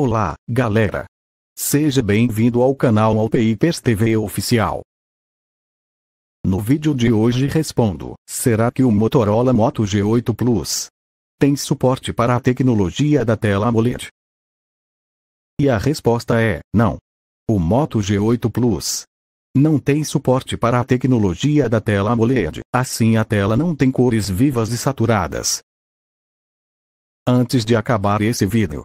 Olá, galera! Seja bem-vindo ao canal Alpeipers TV Oficial. No vídeo de hoje respondo, será que o Motorola Moto G8 Plus tem suporte para a tecnologia da tela AMOLED? E a resposta é, não. O Moto G8 Plus não tem suporte para a tecnologia da tela AMOLED, assim a tela não tem cores vivas e saturadas. Antes de acabar esse vídeo,